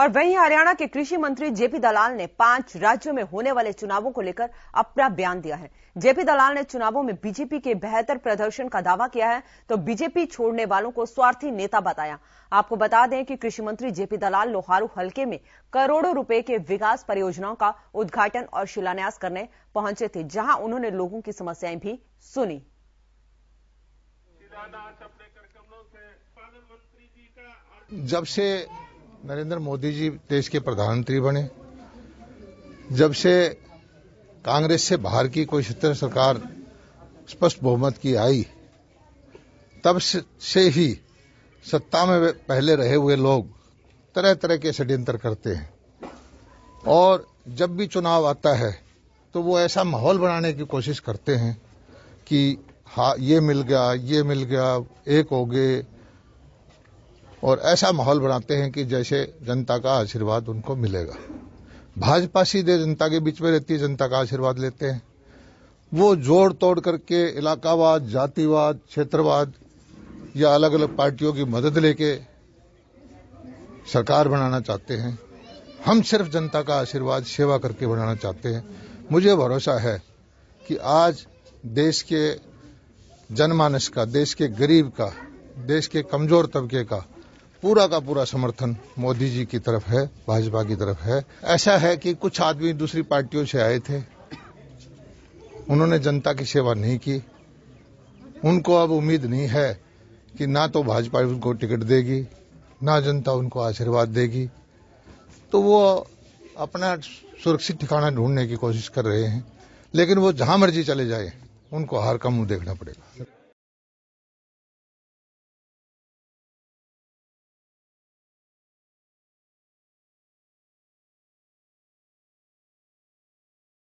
और वहीं हरियाणा के कृषि मंत्री जेपी दलाल ने पांच राज्यों में होने वाले चुनावों को लेकर अपना बयान दिया है जेपी दलाल ने चुनावों में बीजेपी के बेहतर प्रदर्शन का दावा किया है तो बीजेपी छोड़ने वालों को स्वार्थी नेता बताया आपको बता दें कि कृषि मंत्री जेपी दलाल लोहारू हल्के में करोड़ों रूपये के विकास परियोजनाओं का उद्घाटन और शिलान्यास करने पहुंचे थे जहां उन्होंने लोगों की समस्याएं भी सुनी जब से नरेंद्र मोदी जी देश के प्रधानमंत्री बने जब से कांग्रेस से बाहर की कोई सत्र सरकार स्पष्ट बहुमत की आई तब से ही सत्ता में पहले रहे हुए लोग तरह तरह के षड्यंत्र करते हैं और जब भी चुनाव आता है तो वो ऐसा माहौल बनाने की कोशिश करते हैं कि हाँ ये मिल गया ये मिल गया एक हो गए और ऐसा माहौल बनाते हैं कि जैसे जनता का आशीर्वाद उनको मिलेगा भाजपा सीधे जनता के बीच में रहती है जनता का आशीर्वाद लेते हैं वो जोड़ तोड़ करके इलाकावाद जातिवाद क्षेत्रवाद या अलग अलग पार्टियों की मदद लेके सरकार बनाना चाहते हैं हम सिर्फ जनता का आशीर्वाद सेवा करके बनाना चाहते हैं मुझे भरोसा है कि आज देश के जनमानस का देश के गरीब का देश के कमजोर तबके का पूरा का पूरा समर्थन मोदी जी की तरफ है भाजपा की तरफ है ऐसा है कि कुछ आदमी दूसरी पार्टियों से आए थे उन्होंने जनता की सेवा नहीं की उनको अब उम्मीद नहीं है कि ना तो भाजपा उनको टिकट देगी ना जनता उनको आशीर्वाद देगी तो वो अपना सुरक्षित ठिकाना ढूंढने की कोशिश कर रहे हैं लेकिन वो जहां मर्जी चले जाए उनको हार का मुंह देखना पड़ेगा